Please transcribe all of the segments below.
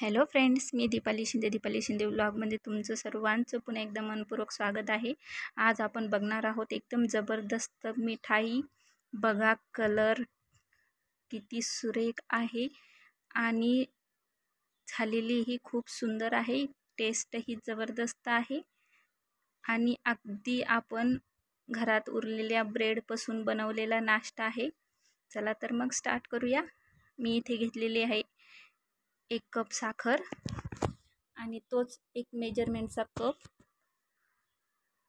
hello friends मी दीपाली शिंदे दीपाली शिंदे व्लॉगमध्ये तुमचं सर्वांचं पुन्हा एकदा मनपूर्वक स्वागत आहे आज आपण बघणार आहोत एकदम जबरदस्त मिठाई बघा कलर किती सुरेख आहे आणि झालेली ही खूप सुंदर आहे टेस्ट ही जबरदस्त आहे आणि अगदी आपण घरात उरलेल्या ब्रेडपासून बनवलेला नाश्ता आहे चला तर मग स्टार्ट करूया मी इथे घेतलेली आहे एक कप साखर आणि तोच एक मेजरमेंटचा कप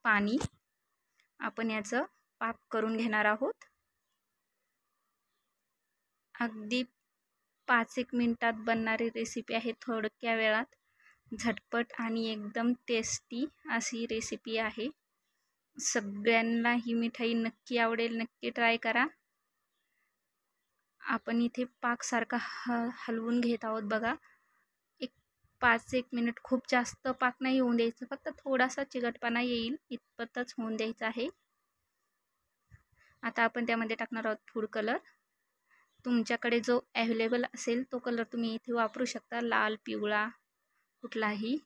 पाणी आपण याचं पाक करून घेणार आहोत अगदी पाच एक मिनटात बनणारी रेसिपी आहे थोडक्या वेळात झटपट आणि एकदम टेस्टी अशी रेसिपी आहे सगळ्यांना ही मिठाई नक्की आवडेल नक्की ट्राय करा आपण इथे पाकसारखा ह हलवून घेत आहोत बघा एक पाच एक मिनिट खूप जास्त पाक नाही होऊन द्यायचं फक्त थोडासा चिकटपणा येईल इतपतच होऊन द्यायचं आहे आता आपण त्यामध्ये टाकणार आहोत फूड कलर तुमच्याकडे जो अवेलेबल असेल तो कलर तुम्ही इथे वापरू शकता लाल पिवळा कुठलाही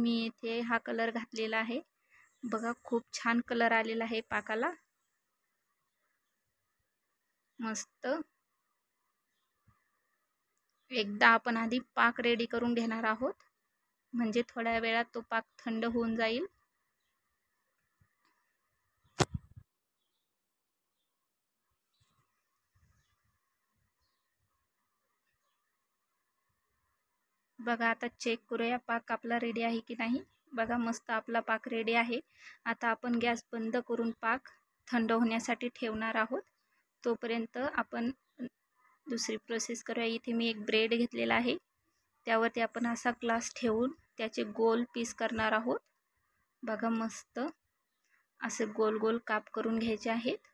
मी इथे हा कलर घातलेला आहे बघा खूप छान कलर आलेला आहे पाकाला मस्त एकदा आपण आधी पाक रेडी करून घेणार आहोत म्हणजे थोड्या वेळात तो पाक थंड होऊन जाईल बघा आता चेक करूया पाक आपला रेडी आहे की नाही बघा मस्त आपला पाक रेडी आहे आता आपण गॅस बंद करून पाक थंड होण्यासाठी ठेवणार आहोत तोपर्यंत आपण दुसरी प्रोसेस करूया इथे मी एक ब्रेड घेतलेला आहे त्यावरती आपण असा ग्लास ठेवून त्याचे गोल पीस करणार आहोत बघा मस्त असे गोल गोल काप करून घ्यायचे आहेत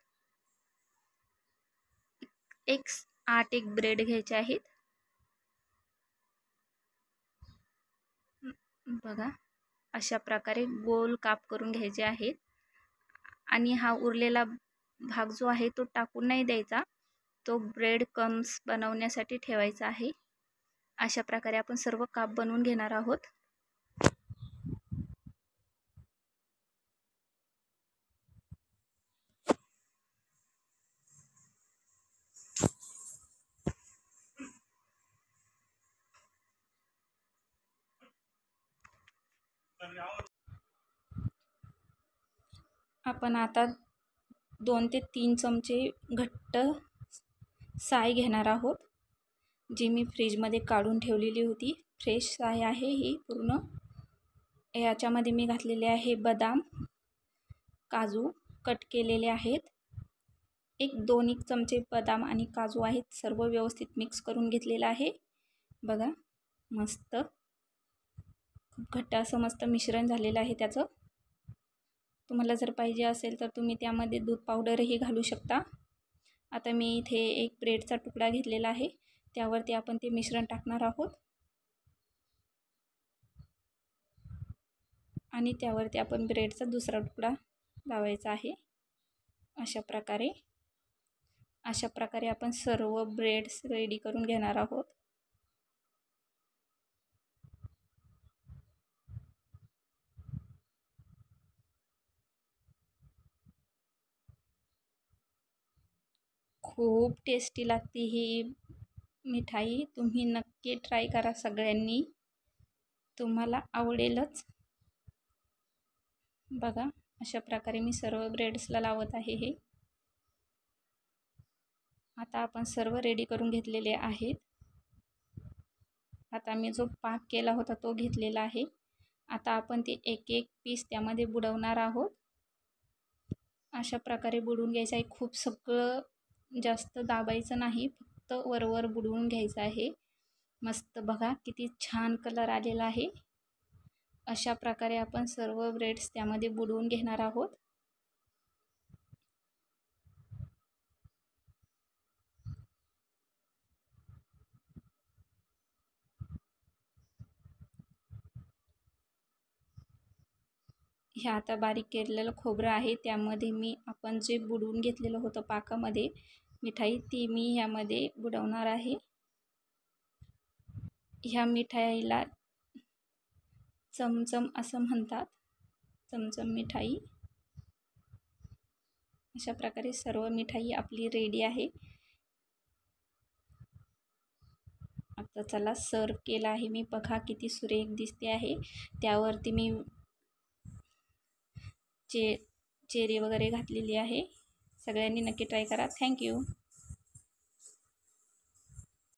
एक आठ एक ब्रेड घ्यायचे आहेत बघा अशा प्रकारे गोल काप करून घ्यायचे आहेत आणि हा उरलेला भाग जो आहे तो टाकून नाही द्यायचा तो ब्रेड कम्स बनवण्यासाठी ठेवायचा आहे अशा प्रकारे आपण सर्व काप बनवून घेणार आहोत आपण आता दोन ते तीन चमचे घट्ट साय घेणार आहोत जी मी फ्रीजमध्ये काढून ठेवलेली होती फ्रेश साय आहे ही पूर्ण याच्यामध्ये मी घातलेले आहे बदाम काजू कट केलेले आहेत एक दोन एक चमचे बदाम आणि काजू आहेत सर्व व्यवस्थित मिक्स करून घेतलेलं आहे बघा मस्त खूप घट्ट असं मस्त मिश्रण झालेलं आहे त्याचं तुम्हाला जर पाहिजे असेल तर तुम्ही त्यामध्ये दूध पावडरही घालू शकता आता मी इथे एक ब्रेडचा तुकडा घेतलेला आहे त्यावरती आपण ते मिश्रण टाकणार आहोत आणि त्यावरती आपण ब्रेडचा दुसरा तुकडा लावायचा आहे अशा प्रकारे अशा प्रकारे आपण सर्व ब्रेड्स रेडी करून घेणार आहोत खूप टेस्टी लागते ही मिठाई तुम्ही नक्की ट्राय करा सगळ्यांनी तुम्हाला आवडेलच बघा अशा प्रकारे मी सर्व ब्रेड्सला लावत आहे हे आता आपण सर्व रेडी करून घेतलेले आहेत आता मी जो पाक केला होता तो घेतलेला आहे आता आपण ते एक एक पीस त्यामध्ये बुडवणार आहोत अशा प्रकारे बुडून घ्यायचं आहे खूप सगळं जास्त दाबायचं नाही फक्त वरवर बुडवून घ्यायचं आहे मस्त बघा किती छान कलर आलेला आहे अशा प्रकारे आपण सर्व ब्रेड्स त्यामध्ये बुडवून घेणार आहोत हे आता बारीक केलेलं खोबरं आहे त्यामध्ये मी आपण जे बुडवून घेतलेलं होतं पाकामध्ये मिठाई ती मी ह्यामध्ये बुडवणार आहे ह्या मिठाईला चमचम असं म्हणतात चमचम मिठाई अशा प्रकारे सर्व मिठाई आपली रेडी आहे आता चला सर्व केला आहे मी बघा किती सुरेख दिसते आहे त्यावरती मी चे चेरी वगैरे घातलेली आहे सगळ्यांनी नक्की ट्राय करा थँक्यू